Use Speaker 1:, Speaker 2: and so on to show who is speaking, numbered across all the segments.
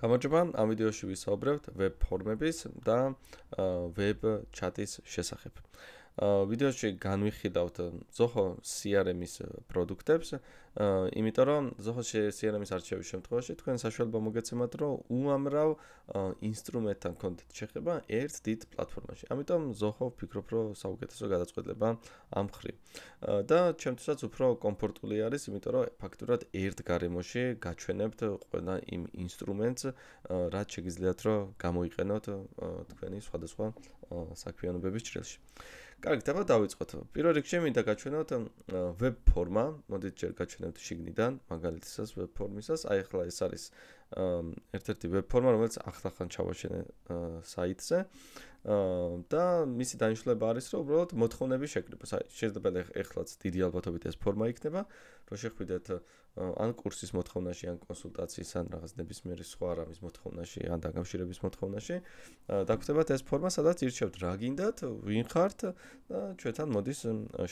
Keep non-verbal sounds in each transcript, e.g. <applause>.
Speaker 1: გამარჯობა, ამ ვიდეოში ვისაუბრებთ ვებ ფორმების და ვებ ჩატის შესახებ. ვიდეოში განვიხილავთ ზოხო CRM-ის პროდუქტებს, იმიტომ რომ ზოხო CRM-ის არჩევის შემთხვევაში თქვენ საშუალება მოგეცემათ, რომ უამრავ ინსტრუმენტთან კონტენტ შეხება ერთ დიდ პლატფორმაში. ამიტომ ზოხო ვფიქრობ, რომ საუკეთესო გადაწყვეტება ამ ხრი. და ჩემთვისაც უფრო კომფორტული არის, იმიტომ რომ ფაქტურად ერთ გარემოში გაჩვენებთ ყველა იმ ინსტრუმენტს, რაც შეგიძლიათ რომ გამოიყენოთ თქვენი სხვადასხვა საქმიანობების ჭრილში. კარგი, დაბა დავიწყოთ. პირველ რიგში მინდა გაჩვენოთ ვებ ფორმა. მოდით ჯერ გაჩვენებთ შიგნიდან, მაგალითსაც ვებ ფორმისას. აი ახლა ეს არის ერთ-ერთი ვებფორმა, რომელიც ახლახან ჩავაშენე საიტზე. და მისი დანიშნულება არის, რომ უბრალოდ მოთხოვნები შეკრიბოს. აი, შეიძლება ეხლაც დიდი ალბათობით ეს ფორმა იქნება, რომ შეხვიდეთ ან კურსის მოთხოვნაში, ან კონსულტაციის, ან რაღაც ნებისმიერი სხვა რამის მოთხოვნაში, ან დაკავშირების მოთხოვნაში. დაგხვდებათ ეს ფორმა, სადაც ირჩევთ რა გინდათ, ვინ ხართ და ჩვენთან მოდის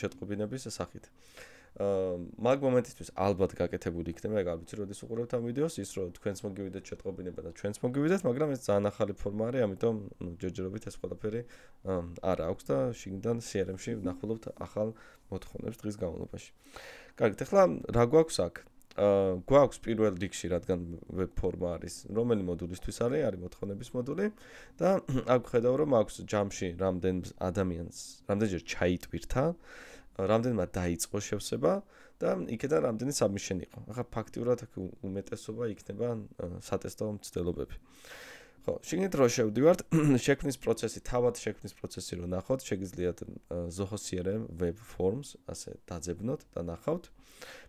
Speaker 1: შეტყობინების სახით. აა მაგ მომენტისთვის ალბათ გაკეთებული იქნება, ეგ არის, როდის უყურებთ ამ ვიდეოს, ის რომ თქვენს მოგივიდეთ შეტყობინება და თქვენს მოგივიდეთ, მაგრამ ეს ძალიან ახალი ფორმა არის, ამიტომ ჯერჯერობით ეს ყველაფერი არა აქვს და შიგნიდან CRM-ში ვნახულობთ ახალ მოთხოვნებს დღის განმავლობაში. კარგი, ეხლა რა გვაქვს აქ? აა გვაქვს პირველ რიგში, რადგან ვებ ფორმა არის, რომელი მოდულისთვის არის? არის მოთხოვნების მოდული და აქ ხედავ რომ აქვს ჯამში რამდენ ადამიანს, რამდენჯერ ჩაიტვირთა. აა რამდენმა დაიწყო შევსება და იქიდან რამდენი submission იყო. ახლა ფაქტიურად უმეტესობა იქნება სატესტო მცდელობები. ხო, შეგვიძლია რომ შევდივართ <clears throat> შექმნის პროცესი, თავად შექმნის პროცესი რომ ნახოთ, შეგიძლია Zoho CRM web forms ასე დაძებნოთ და ნახავთ.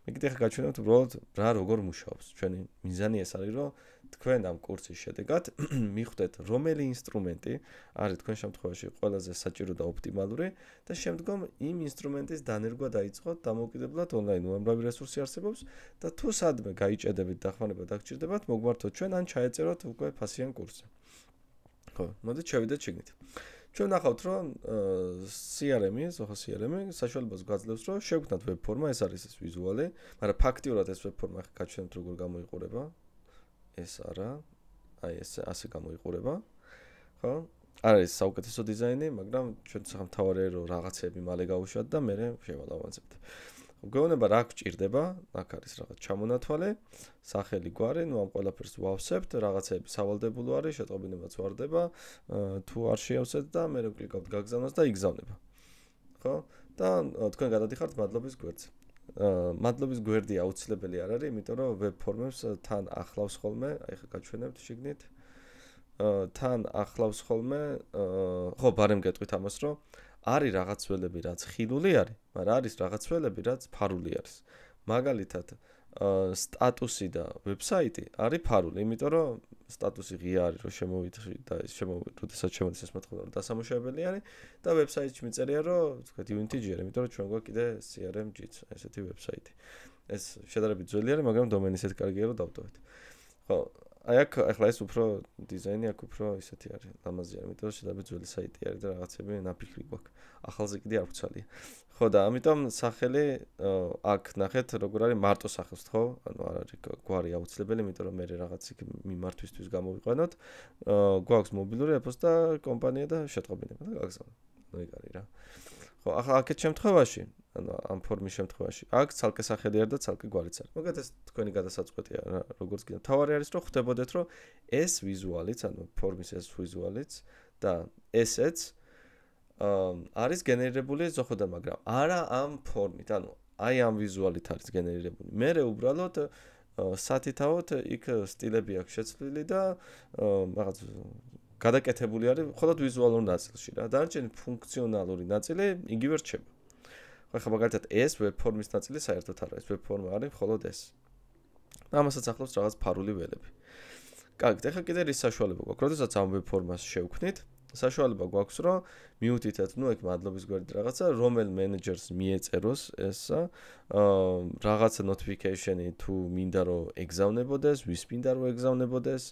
Speaker 1: მე კიდე ახლა გაჩვენოთ უბრალოდ რა როგორ მუშაობს. ჩვენი მიზანი ეს არის რომ თქვენ ამ კურსის შედეგად <clears throat> მიხვდეთ რომელი ინსტრუმენტი არის თქვენ შემთხვევაში ყველაზე საჭირო და ოპტიმალური და შემდგომ იმ ინსტრუმენტის დანერგვა დაიწყოთ დამოუკიდებლად ონლაინ უამრავი რესურსი არსებობს და თუ სადმე გაიჭედებით დახმარება დაგჭირდებათ მოგმართოთ ჩვენ ან ჩაეწეროთ უკვე ფასიან კურსზე ხო მოდით შევიდეთ შეგნით ჩვენ ნახავთ რომ CRM-ი, ოღონდ CRM-ი საშუალებას გვაძლევს რომ შევქნათ ვებ ფორმა, ეს არის ეს ვიზუალი, მაგრამ ფაქტიურად ეს ვებ ფორმა ხა ჩვენ როგორ გამოიყურება, ეს არა. აი ეს ასე გამოიყურება. ხო? არ არის საუკეთესო დიზაინი, მაგრამ ჩვენ სახამ თავარია რომ რაღაცები მალე გავუშვათ და მე შევალავანცებთ. გონება რა გჭირდება? აქ არის რაღაც ჩამონათვალე, სახელი გვარი, ნუ ამ ყველაფერს ვავსებთ, რაღაცები სავალდებულო არის, შეტყობინებაც واردდება, თუ არ შეავსეთ და მე რეკლიკავთ გაგზავნოს და იგზავნება. ხო? და თქვენ გადადიხართ მადლობის გვერდზე. მადლობის გვერდი აუცილებელი არ არის, იმიტომ რომ ვებ ფორმებს თან ახლავს ხოლმე, აი ხა გაჩვენებთ შიგნით. აა თან ახლავს ხოლმე, აა ხო, ბარემ გეტყვით ამას, რომ არის რაღაცველები, რაც ხილული არის, მაგრამ არის რაღაცველები, რაც ფარული არის. მაგალითად, აა სტატუსი და ვებსაიტი არის ფარული, იმიტომ რომ სტატუსი ღია არის, რომ შემოვიდეს და შემოვიდეს, შემოვიდეს ეს მოთხოვნა, რომ დასამუშავებელი არის და ვებსაიტში მიწერია, რომ თქვა Unity JR, იმიტომ რომ ჩვენ გვაქვს კიდე CRM-ჯიც, ესეთი ვებსაიტი. ეს შედარებით ძველი არის, მაგრამ დომენი ისეთ კარგია, რომ დავტოვეთ. ხო, აი აქ ახლა ეს უფრო დიზაინი აქ უფრო ისეთი არის ლამაზი არის მეტად შედაბეძველი საიტი არის და რაღაცები ნაფიქრი გვაქვს ახალზე კიდე არ გვცალია ხო და ამიტომ სახელი აქ ნახეთ როგორ არის მარტო სახელს ხო ანუ არ არის გვარი აუცილებელი იმიტომ რომ მე რაღაც იქ მიმართვისთვის გამოვიყვანოთ გვაქვს მობილური ეფოს და კომპანია და შეტყობინება და გაგზავნა ნუ ეგ არის რა ხო ახლა აქეთ შემთხვევაში ანუ ამ ფორმის შემთხვევაში აქ ცალკე სახელი არ და ცალკე გვარიც არ მოგეთ ეს თქვენი გადასაწყვეტია რა როგორც კი თავარი არის რომ ხვდებოდეთ რომ ეს ვიზუალიც ანუ ფორმის ეს ვიზუალიც და ესეც არის გენერირებული ზოხოდან მაგრამ არა ამ ფორმით ანუ აი ამ ვიზუალით არის გენერირებული მე რე უბრალოდ სათითაოდ იქ სტილები აქვს შეცვლილი და რაღაც გადაკეთებული არის მხოლოდ ვიზუალურ ნაწილში რა. დანარჩენი ფუნქციონალური ნაწილი იგივე რჩება. ხო ახლა მაგალითად ეს ვებფორმის ნაწილი საერთოდ არა. ეს ვებფორმა არის მხოლოდ ეს. ამასაც ახლავს რაღაც ფარული ველები. კარგი, ეხლა კიდე რის საშუალება გვაქვს? როდესაც ამ ვებფორმას შევქნით, საშუალება გვაქვს რომ მიუთითოთ ნუ ეგ მადლობის გვერდი რაღაცა რომელ მენეჯერს მიეწეროს ეს აა რაღაცა notification-ი თუ მინდა რომ ეგზავნებოდეს, ვის მინდა რომ ეგზავნებოდეს,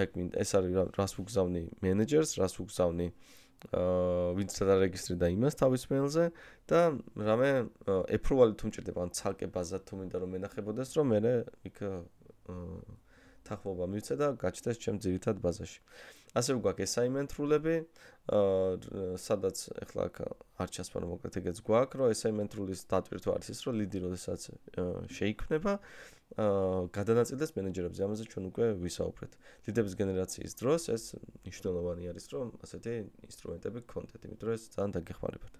Speaker 1: აიქ მინდა ეს არის რას უგზავნი მენეჯერს, რას უგზავნი აა ვინც და რეგისტრი და იმას თავის მეილზე და რამე approval-ი თუ მჭირდება, ან ცალკე ბაზა თუ მინდა რომ ენახებოდეს, რომ მე იქ თანხმობა მივცე და გაჩნდეს ჩემ ძირითად ბაზაში. აა ასე გვაქვს assignment rule-ები, აა სადაც ახლა აქ არჩასმა რომ მოკლედ ეგეც გვაქვს, რომ assignment rule-ის დატვირთვა არის ის, რომ lead-ი როდესაც შეიქმნება, აა გადანაწილდეს მენეჯერებზე, ამაზე ჩვენ უკვე ვისაუბრეთ. ლიდების გენერაციის დროს ეს მნიშვნელოვანი არის, რომ ასეთი ინსტრუმენტები გქონდეთ, იმიტომ რომ ეს ძალიან დაგეხმარებათ.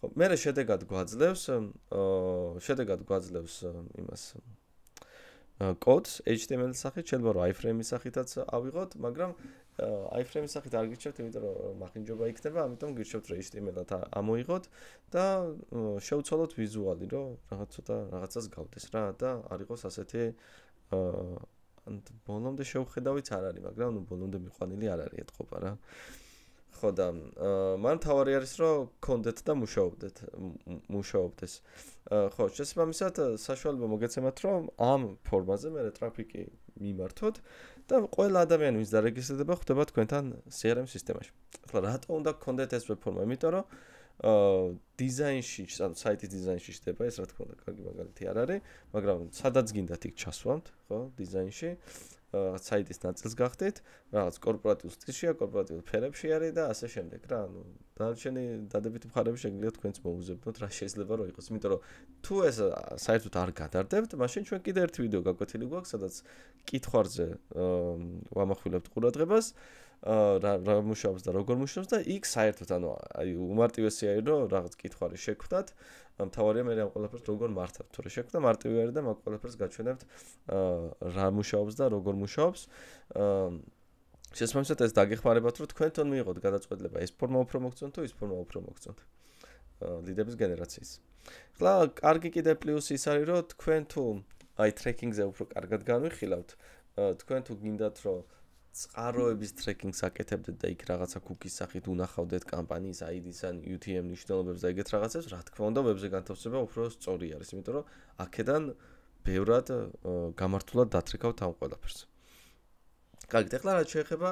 Speaker 1: ხო, მე რა შედეგად გვაძლევს, აა შედეგად გვაძლევს იმას კოდს HTML-ის სახით, შეიძლება რა iframe-ის სახითაც ავიღოთ, მაგრამ აიფრეიმის სახით არ გირჩევთ, იმიტომ რომ მაგინჯობა იქნება, ამიტომ გირჩევთ HTML-ად ამოიღოთ და შევცვალოთ ვიზუალი, რომ რაღაც ცოტა რაღაცას გავდეს რა და არ იყოს ასეთი აა ანუ ბოლომდე შევხედავით არ არის, მაგრამ ნუ ბოლომდე მიყვანილი არ არის ეთყობა რა. აა ხო და მან თავარი არის რომ კონდეთ და მუშაობდეთ მუშაობდეს ხო შესაბამისად საშუალება მოგეცემათ რომ ამ ფორმაზე მე ტრაფიკი მიმართოთ და ყველა ადამიანი ვინც დარეგისტრდება ხდება თქვენთან CRM სისტემაში ხო რატო უნდა კონდეთ ეს ფორმა იმიტომ რომ ა დიზაინში, ან საიტის დიზაინში შეიძლება ეს რა თქმა უნდა კარგი მაგალითი არ არის, მაგრამ სადაც გინდათ იქ ჩასვამთ, ხო, დიზაინში, რაღაც საიტის ნაწილს გახდეთ, რაღაც კორპორატიულ სტილში, კორპორატიულ ფერებში არის და ასე შემდეგ რა. ანუ დანარჩენი დადებითი მხარეები შეგვიძლია თქვენც მოუძებნოთ რა შეიძლება რომ იყოს. იმიტომ რომ თუ ეს საერთოდ არ გადარდებთ, მაშინ ჩვენ კიდე ერთ ვიდეო გაკვეთილი გვაქვს, სადაც კითხვარზე ვამახვილებთ ყურადღებას. ა რა მუშაობს და როგორ მუშაობს და იქ საერთოდ ანუ აი უმარტივესი არის რომ რაღაც კითხვარი შექმნათ. მთავარია მე რა ყველაფერს როგორ მართავ თუ რა შექმნა მარტივი არის და მაგ ყველაფერს გაჩვენებთ ა რა მუშაობს და როგორ მუშაობს. ა შესაძლოა ეს დაგეხმარებათ, რომ თქვენ თონ მიიღოთ გადაწყვეტება, ეს ფორმა უფრო მოგწონთ თუ ის ფორმა უფრო მოგწონთ. ლიდერების გენერაციის. ხლა კარგი კიდე პლუსი ის არის, რომ თქვენ თუ აი ტრეკინგზე უფრო კარგად განვიხილავთ, თქვენ თუ გინდათ, რომ წყაროების ტრეკინგს აკეთებდეთ და იქ რაღაცა cookie-ს სახით უნახავდეთ კამპანიის ID-ს ან UTM მნიშვნელობებს და ეგეთ რაღაცებს, რა თქმა უნდა, ვებზე განთავსება უფრო სწორი არის, იმიტომ რომ აქედან ბევრად გამართულად დათრიქავთ ამ ყველაფერს. კარგი, ეხლა რა შეიძლება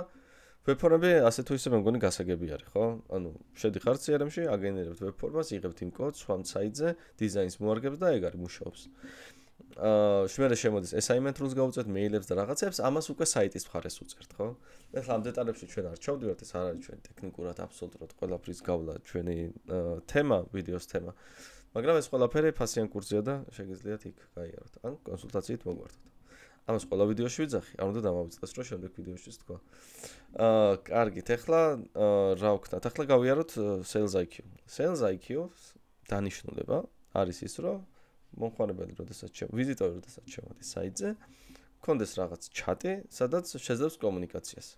Speaker 1: ვებფორმები ასე თუ ისე მე მგონი გასაგები არის, ხო? ანუ შედიხარ CRM-ში, აგენერებთ ვებფორმას, იღებთ იმ კოდს, სხვა საიტზე, დიზაინს მოარგებს და ეგ არის მუშაობს. აა, შემერე შემოდის assignment rules გავუწევთ mail-ებს და რაღაცებს, ამას უკვე საიტის მხარეს უწერთ, ხო? ეხლა ამ დეტალებში ჩვენ არ ჩავდივართ, ეს არ არის ჩვენ ტექნიკურად აბსოლუტურად ყველაფრის გავლა ჩვენი თემა, ვიდეოს თემა. მაგრამ ეს ყველაფერი ფასიან კურსია და შეგიძლიათ იქ გაიაროთ, ან კონსულტაციით მოგვარდოთ. ამას ყველა ვიდეოში ვიძახი, არ უნდა დამავიწყდეს რა შემდეგ ვიდეოშიც თქვა. აა, კარგით, ეხლა აა რა ვქნათ? ახლა გავიაროთ Sales IQ. Sales IQ-ს დანიშნულება არის ის, რომ მომხმარებელი როდესაც შე, ვიზიტორი როდესაც შევადის საიტზე, გქონდეს რაღაც ჩატი, სადაც შეძლებს კომუნიკაციას.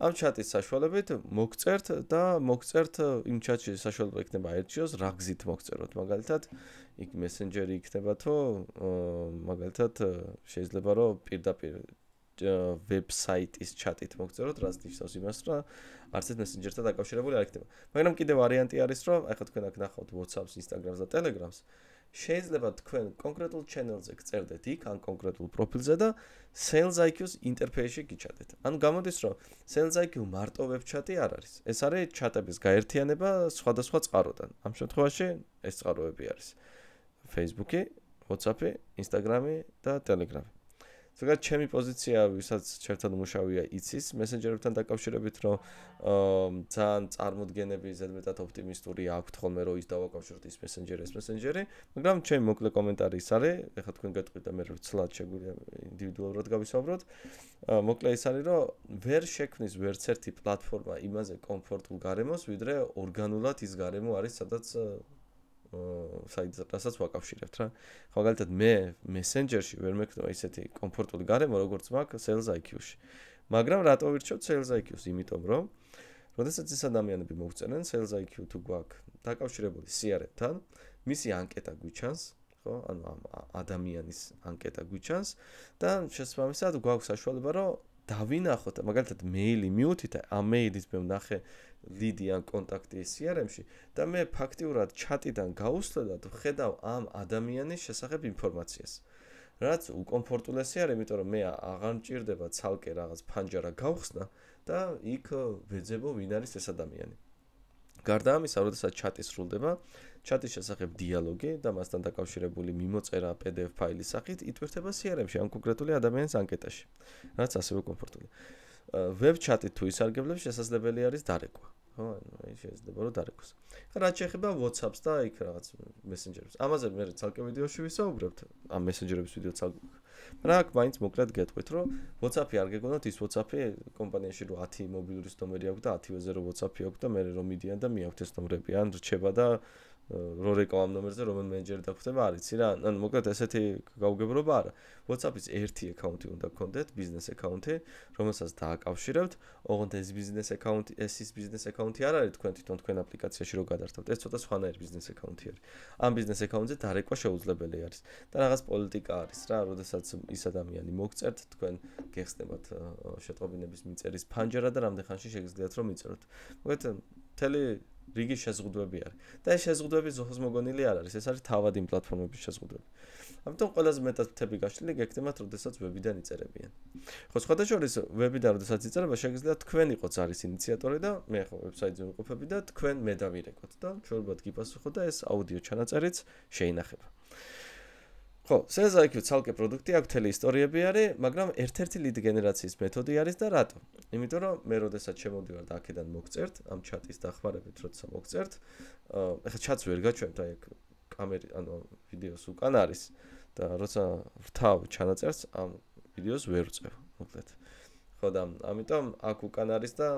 Speaker 1: ამ ჩატის საშუალებით მოგწერთ და მოგწერთ იმ ჩატში საშუალება იქნება ერთჯერ რა გზით მოგწეროთ მაგალითად იქ მესენჯერი იქნება თო მაგალითად შეიძლება რომ პირდაპირ ვებსაიტის ჩატით მოგწეროთ რაც ნიშნავს იმას რომ არც ერთ მესენჯერთან დაკავშირებული არ იქნება მაგრამ კიდე ვარიანტი არის რომ ახლა თქვენ აქ ნახავთ WhatsApp-ს, Instagram-ს და Telegram-ს შეიძლება თქვენ კონკრეტულ ჩენელზე გწერდეთ იქ ან კონკრეტულ პროფილზე და Sales IQ-ს ინტერფეისში გიჩადეთ. ანუ გამოდის რომ Sales IQ მარტო ვებჩატი არ არის. ეს არის ჩატების გაერთიანება სხვადასხვა წყაროდან. ამ შემთხვევაში ეს წყაროები არის Facebook-ი, WhatsApp-ი, Instagram-ი და Telegram-ი. ზოგადად ჩემი პოზიცია, ვისაც ჩერთად მუშავია, იცის, მესენჯერებთან დაკავშირებით, რომ ძალიან წარმოდგენები ზედმეტად ოპტიმი スト ური აქვთ ხოლმე, რომ ის დავაკავშიროთ ის მესენჯერის მესენჯერი, მაგრამ ჩემი მოკლე კომენტარი ის არის, ეხა თქვენ გეტყვით და მე რცლად შეგვიძლია ინდივიდუალურად გავისაუბროთ. მოკლე ის არის, რომ ვერ შექმნის ვერც ერთი პლატფორმა იმაზე კომფორტულ გარემოს, ვიდრე ორგანულად ის გარემო არის, სადაც საიტზე რასაც ვაკავშირებთ რა. ხოლმეალთად მე მესენჯერში ვერ მექნება ისეთი კომფორტული გარემო როგორც მაგ Sales IQ-ში. მაგრამ რატო ვირჩევ Sales IQ-ს? იმიტომ რომ როდესაც ეს ადამიანები მოვწენენ Sales IQ თუ გვაქვს დაკავშირებული CRM-თან, მისი ანკეტა გვიჩანს, ხო? ანუ ამ ადამიანის ანკეტა გვიჩანს და შესაბამისად გვაქვს საშუალება რომ დავინახოთ, მაგალითად, მეილი მიუთითა, ამ მეილით მე ვნახე ლიდი ან კონტაქტი CRM-ში და მე ფაქტიურად ჩატიდან გავუსვლედავ ხედავ ამ ადამიანის შესახებ ინფორმაციას. რაც უკომფორტულესია, იმიტომ რომ მე აღარ მჭირდება ცალკე რაღაც ფანჯარა გავხსნა და იქ ვეძებო ვინ არის ეს ადამიანი. გარდა ამისა, როდესაც ჩატი სრულდება, ჩატის შესახებ დიალოგი და მასთან დაკავშირებული მიმოწერა PDF ფაილის სახით ითვირთება CRM-ში ან კონკრეტული ადამიანის ანკეტაში, რაც ასევე კომფორტულია. ვებჩატით თუ ისარგებლებს შესაძლებელი არის დარეკვა ხო ანუ შეიძლება რომ დარეკოს რა შეიძლება WhatsApp-ს და იქ რაღაც მესენჯერებს ამაზე მე ცალკე ვიდეოში ვისაუბრებთ ამ მესენჯერების ვიდეო ცალკე რა აქ მაინც მოკლედ გეტყვით რომ WhatsApp-ი არ გეკონოთ ის WhatsApp-ი კომპანიაში რომ 10 მობილურის ნომერი აქვს და 10-ზე რომ WhatsApp-ი აქვს და მე რომ მიდიან და მიავთეს ნომრები ან რჩება და რო რეკლამ ნომერზე რომელ მენეჯერ დაგხვდება არ იცი რა ან მოკლედ ესეთი გაუგებრობა არა WhatsApp-ის ერთი აკაუნტი უნდა გქონდეთ ბიზნეს აკაუნტი რომელსაც დააკავშირებთ ოღონდ ეს ბიზნეს აკაუნტი ეს ის ბიზნეს აკაუნტი არ არის თქვენ თვითონ თქვენ აპლიკაციაში რო გადართავთ ეს ცოტა სხვანაირი ბიზნეს აკაუნტი არის ამ ბიზნეს აკაუნტზე დარეკვა შეუძლებელი არის და რაღაც პოლიტიკა არის რა როდესაც ის ადამიანი მოგწერთ თქვენ გეხსნებათ შეტყობინების მიწერის ფანჯარა და რამდენ ხანში შეგიძლიათ რომ იწეროთ მოკლედ მთელი რიგი შეზღუდვები არის და ეს შეზღუდვები ზოგს მოგონილი არ არის ეს არის თავადი პლატფორმების შეზღუდვები ამიტომ ყველაზე მეტად თები გაშლილი გეკდემათ როდესაც ვებიდან იწერებიან ხო შესაძლოა ვებიდან როდესაც იწერება შეგიძლიათ თქვენ იყოს არის ინიციატორი და მე ხო ვებსაიტზე ვიყოფები და თქვენ მე დავირეკოთ და შეიძლება გიპასუხოთ და ეს აუდიო ჩანაწერიც შეინახება ხო, სეზა იქ ცალკე პროდუქტი აქვს თელი ისტორიები არის, მაგრამ ერთ-ერთი ლიდ გენერაციის მეთოდი არის და რატო? იმიტომ რომ მე როდესაც შემოვდივარ და აქედან მოგწერთ ამ ჩატის დახმარებით, როდესაც მოგწერთ, ეხლა ჩატს ვერ გაჩვენებთ, აი აქ კამერი, ანუ ვიდეოს უკან არის და როცა ვრთავ ჩანაწერს, ამ ვიდეოს ვერ წევ, მოკლედ. ხო და ამიტომ აქ უკან არის და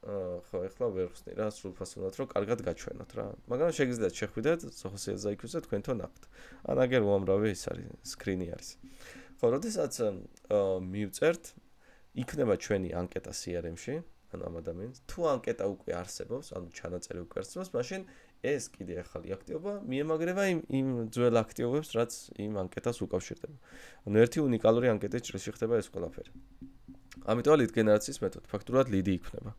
Speaker 1: ხო ეხლა ვერ ხსნი რა სრულფასოვნად რომ კარგად გაჩვენოთ რა მაგრამ შეგიძლიათ შეხვიდეთ სოხოსიაზე აიქვს და თქვენ თონახთ ან აგერ უამრავი ის არის სკრინი არის ხო როდესაც მივწერთ იქნება ჩვენი ანკეტა CRM-ში ან ამ ადამიანს თუ ანკეტა უკვე არსებობს ანუ ჩანაწერი უკვე არსებობს მაშინ ეს კიდე ახალი აქტივობა მიემაგრება იმ იმ ძველ აქტივობებს რაც იმ ანკეტას უკავშირდება ანუ ერთი უნიკალური ანკეტის წრეში ხდება ეს ყველაფერი ამიტომ ლიდ გენერაციის მეთოდი ფაქტურად ლიდი იქნება.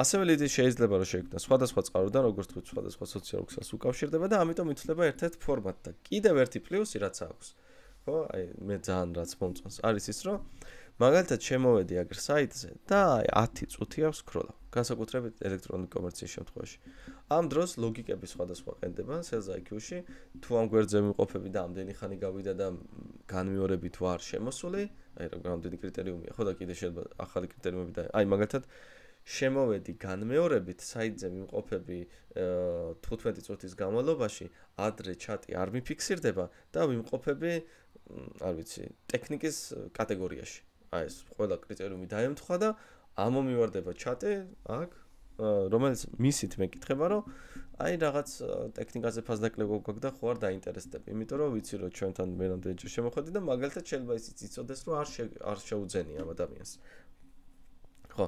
Speaker 1: ასევე ლიდი შეიძლება რომ შეიქმნას სხვადასხვა წყაროდან, როგორც თქვით, სხვადასხვა სოციალურ ქსელს უკავშირდება და ამიტომ ითვლება ერთ-ერთ ფორმატ და კიდევ ერთი პლუსი რაც აქვს. ხო, აი მე ძალიან რაც მომწონს არის ის, რომ მაგალითად შემოვედი აგერ საიტზე და აი 10 წუთი აქვს სკროლა, განსაკუთრებით ელექტრონული კომერციის შემთხვევაში. ამ დროს ლოგიკები სხვადასხვა ყენდება, სელზა IQ-ში, თუ ამ გვერდზე მიყოფები და ამდენი ხანი გავიდა და განმეორებით ვარ შემოსული, აი რა გამამდენი კრიტერიუმია, ხო და კიდე შეიძლება ახალი კრიტერიუმები და აი მაგალითად შემოვედი განმეორებით საიტზე მიმყოფები 15 წუთის განმავლობაში, ადრე ჩატი არ მიფიქსირდება და ვიმყოფები, არ ვიცი, ტექნიკის კატეგორიაში. აი ეს ყველა კრიტერიუმი დაემთხვა და ამომივარდება ჩატი აქ, რომელიც მისით მეკითხება, რომ აი რაღაც ტექნიკაზე ფასდაკლებო გვაქვს და ხوار დაინტერესდება. იმიტომ რომ ვიცი რომ ჩვენთან მერამდე ჯერ შემოხედი და მაგალითად შეიძლება ისიც იცოდეს რომ არ არ შეუძენია ამ ადამიანს. ხო,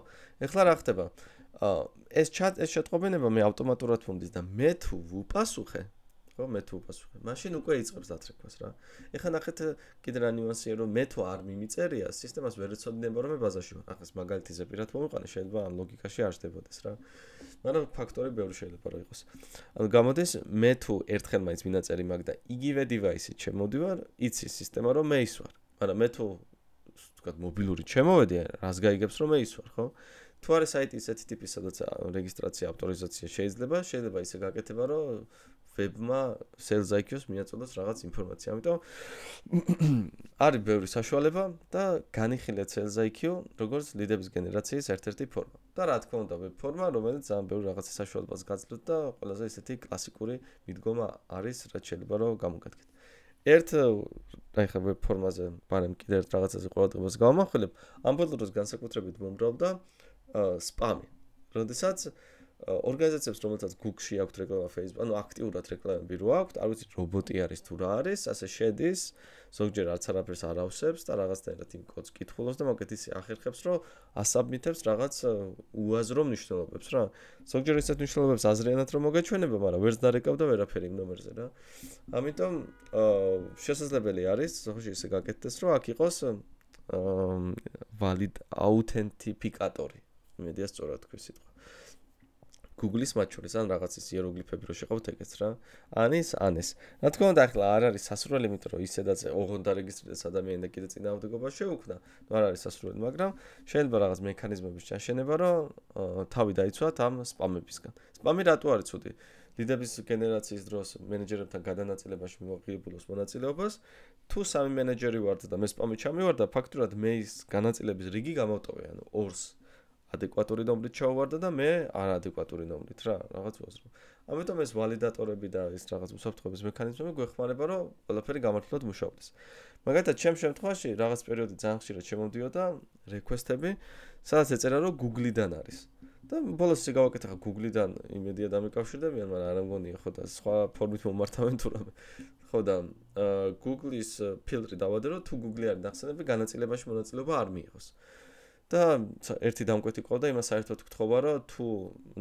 Speaker 1: ეხლა რა ხდება? ა ეს ჩატ ეს შეტყობინება მე ავტომატურად ვუნდის და მე თუ ვუპასუხე, ხო მე თუ პასუხი მაშინ უკვე იწყებს დათრეკვას რა ეხა ნახეთ კიდე რა ნიუანსია რომ მე თუ არ მიმიწერია სისტემას ვერ ეცოდნება რომ მე ბაზაში ვარ ახლა ეს მაგალითი ზეპირად მომიყანე შეიძლება ამ ლოგიკაში არ შედებოდეს რა მაგრამ ფაქტორი ბევრი შეიძლება რა იყოს ანუ გამოდის მე თუ ერთხელ მაინც მინაწერი მაგ და იგივე დივაისი ჩემოდივარ იცი სისტემა რომ მე ისვარ მაგრამ მე თუ ვთქვათ მობილური ჩემოვედი რას გაიგებს რომ მე ისვარ ხო თუ არის საიტი ისეთი ტიპის, სადაც რეგისტრაცია, ავტორიზაცია შეიძლება, შეიძლება ისე გაკეთება, რომ ვებმა sales IQ-ს მიაწოდოს რაღაც ინფორმაცია. ამიტომ არის ბევრი საშუალება და განიხილეთ sales IQ როგორც ლიდების გენერაციის ერთ-ერთი ფორმა. და რა თქმა უნდა, ვებ ფორმა, რომელიც ძალიან ბევრი რაღაცა საშუალებას გაძლევს და ყველაზე ესეთი კლასიკური მიდგომა არის, რაც შეიძლება რომ გამოგგეთ. ერთ აი ხა ვებ ფორმაზე, მაგრამ კიდევ ერთ რაღაცაზე ყოველდღე მას გავამახვილებ. ამ ფოტოს განსაკუთრებით მომბრალდა სპამი. როდესაც ორგანიზაციებს, რომელთაც Google-ში აქვთ რეკლამა Facebook, ანუ აქტიურად რეკლამები რო აქვთ, არ ვიცი რობოტი არის თუ რა არის, ასე შედის, ზოგჯერ არც არაფერს არ ავსებს და რაღაცნაირად იმ კოდს კითხულობს და მოკეთ ისე ახერხებს, რომ ასაბმითებს რაღაც უაზრო მნიშვნელობებს რა. ზოგჯერ ისეთ მნიშვნელობებს აზრიანად რომ მოგაჩვენება, მაგრამ ვერც დარეკავ და ვერაფერი იმ ნომერზე რა. ამიტომ შესაძლებელი არის, ზოგჯერ ისე გაკეთდეს, რომ აქ იყოს valid authentificator-ი. იმედია სწორად თქვი სიტყვა Google-ის მაჩურის ან რაღაც ის იეროგლიფები რო შეყავთ ეგეც რა. ანეს, ანეს. რა თქმა უნდა, ახლა არ არის სასურველი, იმიტომ რომ ისედაც ოღონდ არეგისტრირდეს ადამიანი და კიდე წინააღმდეგობა შეუქმნა, ნუ არ არის სასურველი, მაგრამ შეიძლება რაღაც მექანიზმების ჩაშენება, რომ თავი დაიცვათ ამ სპამებისგან. სპამი რატო არის ცუდი? ლიდების გენერაციის დროს მენეჯერებთან გადანაწილებაში მიმოღებულოს მონაწილეობას, თუ სამი მენეჯერი ვარ და მე სპამი ჩამივარდა, ფაქტურად მე ის განაწილების რიგი გამავტოვე, ანუ ორს. ადეკვატური ნომრით ჩაუვარდა და მე არაადეკვატური ნომრით რა რაღაც უსრო ამიტომ ეს ვალიდატორები და ეს რაღაც უსაფრთხოების მექანიზმები გვეხმარება რომ ყველაფერი გამართლად მუშაობდეს მაგალითად ჩემ შემთხვევაში რაღაც პერიოდი ძალიან ხშირად შემოვიდიოდა რეკვესტები სადაც ეწერა რომ Google-დან არის და ბოლოს ისე გავაკეთე ხა Google-დან იმედია დამეკავშირდებიან მაგრამ არ ამგონია ხო და სხვა ფორმით მომართავენ თუ რამე ხო და Google-ის ფილტრი დავადე რომ თუ Google-ი არ დახსენები განაწილებაში მონაწილეობა არ მიიღოს და ერთი დამკვეთი ყავდა იმას საერთოდ გთხოვა რომ თუ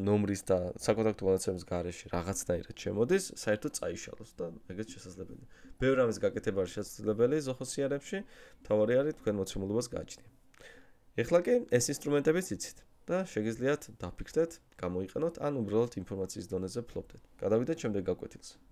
Speaker 1: ნომრის და საკონტაქტო მონაცემების გარეშე რაღაცნაირად შემოდის საერთოდ წაიშალოს და ეგეც შესაძლებელია ბევრ ამის გაკეთება არ შესაძლებელი ზოხოსიარებში თავარი არის თქვენ მოცემულობას გააჩნია ეხლა კი ეს ინსტრუმენტებიც იცით და შეგიძლიათ დაფიქრდეთ გამოიყენოთ ან უბრალოდ ინფორმაციის დონეზე ფლობდეთ გადავიდეთ შემდეგ გაკვეთილზე